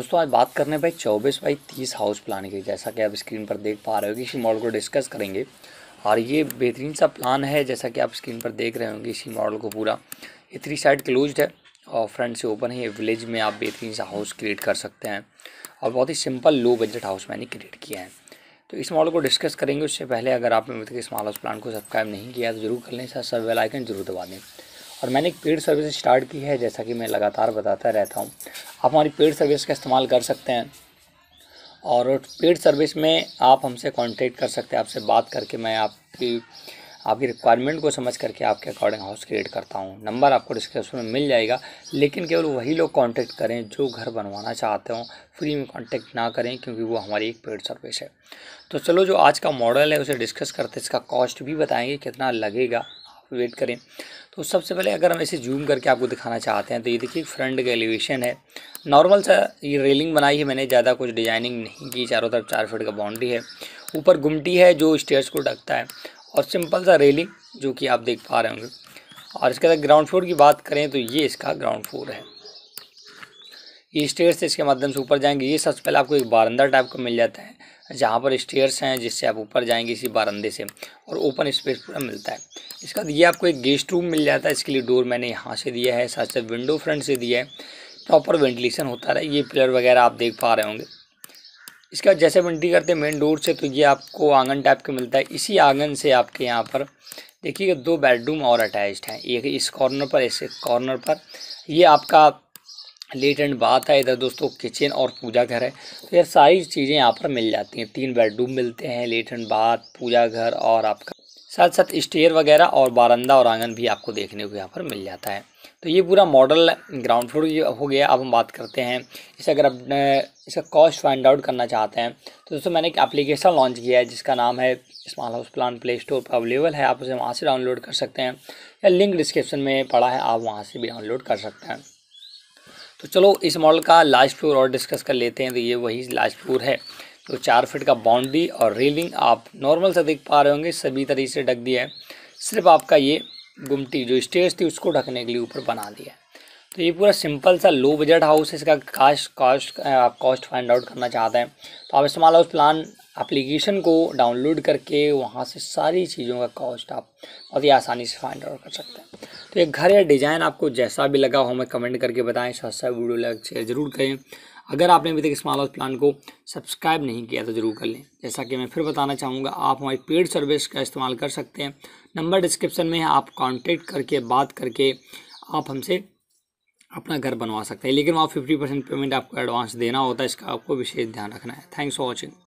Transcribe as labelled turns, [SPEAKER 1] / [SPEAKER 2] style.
[SPEAKER 1] दोस्तों आज बात करने भाई चौबीस बाई तीस हाउस प्लान की जैसा कि आप स्क्रीन पर देख पा रहे हो इसी मॉडल को डिस्कस करेंगे और ये बेहतरीन सा प्लान है जैसा कि आप स्क्रीन पर देख रहे होंगे इसी मॉडल को पूरा ये थ्री साइड क्लोज है और फ्रंट से ओपन है ये विलेज में आप बेहतरीन सा हाउस क्रिएट कर सकते हैं और बहुत ही सिंपल लो बजट हाउस मैंने क्रिएट किया है तो इस मॉडल को डिस्कस करेंगे उससे पहले अगर आपने मतलब इस स्मॉल हाउस प्लान को सब्सक्राइब नहीं किया तो जरूर कर लें साथ सब वेलाइकन जरूर दबा दें और मैंने एक पेड सर्विस स्टार्ट की है जैसा कि मैं लगातार बताता रहता हूँ आप हमारी पेड सर्विस का इस्तेमाल कर सकते हैं और पेड सर्विस में आप हमसे कांटेक्ट कर सकते हैं आपसे बात करके मैं आपकी आपकी रिक्वायरमेंट को समझ करके आपके अकॉर्डिंग हाउस क्रिएट करता हूँ नंबर आपको डिस्क्रिप्शन में मिल जाएगा लेकिन केवल वही लोग कांटेक्ट करें जो घर बनवाना चाहते हों फ्री में कांटेक्ट ना करें क्योंकि वो हमारी एक पेड सर्विस है तो चलो जो आज का मॉडल है उसे डिस्कस करते इसका कॉस्ट भी बताएंगे कितना लगेगा आप वेट करें तो सबसे पहले अगर हम इसे जूम करके आपको दिखाना चाहते हैं तो ये देखिए फ्रंट का एलिवेशन है नॉर्मल सा ये रेलिंग बनाई है मैंने ज़्यादा कुछ डिजाइनिंग नहीं की चारों तरफ चार फीट का बाउंड्री है ऊपर गुमटी है जो स्टेयर्स को ढकता है और सिंपल सा रेलिंग जो कि आप देख पा रहे होंगे और इसके अगर ग्राउंड फ्लोर की बात करें तो ये इसका ग्राउंड फ्लोर है ये स्टेयर्स इसके माध्यम से ऊपर जाएंगे ये सबसे पहले आपको एक बारंदा टाइप का मिल जाता है जहाँ पर स्टेयर्स हैं जिससे आप ऊपर जाएंगे इसी बारंदे से और ओपन स्पेस पूरा मिलता है इसके बाद ये आपको एक गेस्ट रूम मिल जाता है इसके लिए डोर मैंने यहाँ से दिया है साथ साथ विंडो फ्रंट से दिया है प्रॉपर वेंटिलेशन होता रहे ये पिलर वगैरह आप देख पा रहे होंगे इसका जैसे एंट्री करते हैं मेन डोर से तो ये आपको आंगन टाइप का मिलता है इसी आंगन से आपके यहाँ पर देखिए दो बेडरूम और अटैच्ड हैं एक इस कॉर्नर पर इस कॉर्नर पर ये आपका लेट एंड बात है इधर दोस्तों किचन और पूजा घर है तो यह सारी चीज़ें यहाँ पर मिल जाती हैं तीन बेडरूम मिलते हैं लेट एंड बात पूजा घर और आपका साथ साथ स्टेयर वगैरह और बारंदा और आंगन भी आपको देखने को यहाँ पर मिल जाता है तो ये पूरा मॉडल ग्राउंड फ्लोर हो गया अब हम बात करते हैं इसे अगर आप इसका कॉस्ट फाइंड आउट करना चाहते हैं तो दोस्तों मैंने एक एप्लीकेशन लॉन्च किया है जिसका नाम है small house plan play store पर अवेलेबल है आप उसे वहाँ से डाउनलोड कर सकते हैं या लिंक डिस्क्रिप्शन में पड़ा है आप वहाँ से भी डाउनलोड कर सकते हैं तो चलो इस मॉडल का लास्ट फ्लोर और डिस्कस कर लेते हैं तो ये वही लास्ट फ्लोर है तो चार फीट का बाउंड्री और रेलिंग आप नॉर्मल से देख पा रहे होंगे सभी तरीके से ढक दिया है सिर्फ आपका ये गुमटी जो स्टेज थी उसको ढकने के लिए ऊपर बना दिया है तो ये पूरा सिंपल सा लो बजट हाउस है इसका कास्ट कास्ट आप कॉस्ट फाइंड आउट करना चाहते हैं तो आप स्मॉल हाउस प्लान एप्लीकेशन को डाउनलोड करके वहाँ से सारी चीज़ों का कॉस्ट आप बहुत ही आसानी से फाइंड आउट कर सकते हैं तो ये घर या डिज़ाइन आपको जैसा भी लगा हो हमें कमेंट करके बताएं सस्ता वीडियो लग शेयर जरूर करें अगर आपने अभी तक स्मॉल हाउस प्लान को सब्सक्राइब नहीं किया तो ज़रूर कर लें जैसा कि मैं फिर बताना चाहूँगा आप हमारी पेड सर्विस का इस्तेमाल कर सकते हैं नंबर डिस्क्रिप्शन में है आप कॉन्टेक्ट करके बात करके आप हमसे अपना घर बनवा सकते हैं लेकिन वहाँ फिफ्टी परसेंट पेमेंट आपको एडवांस देना होता है इसका आपको विशेष ध्यान रखना है थैंक्स फॉर वॉचिंग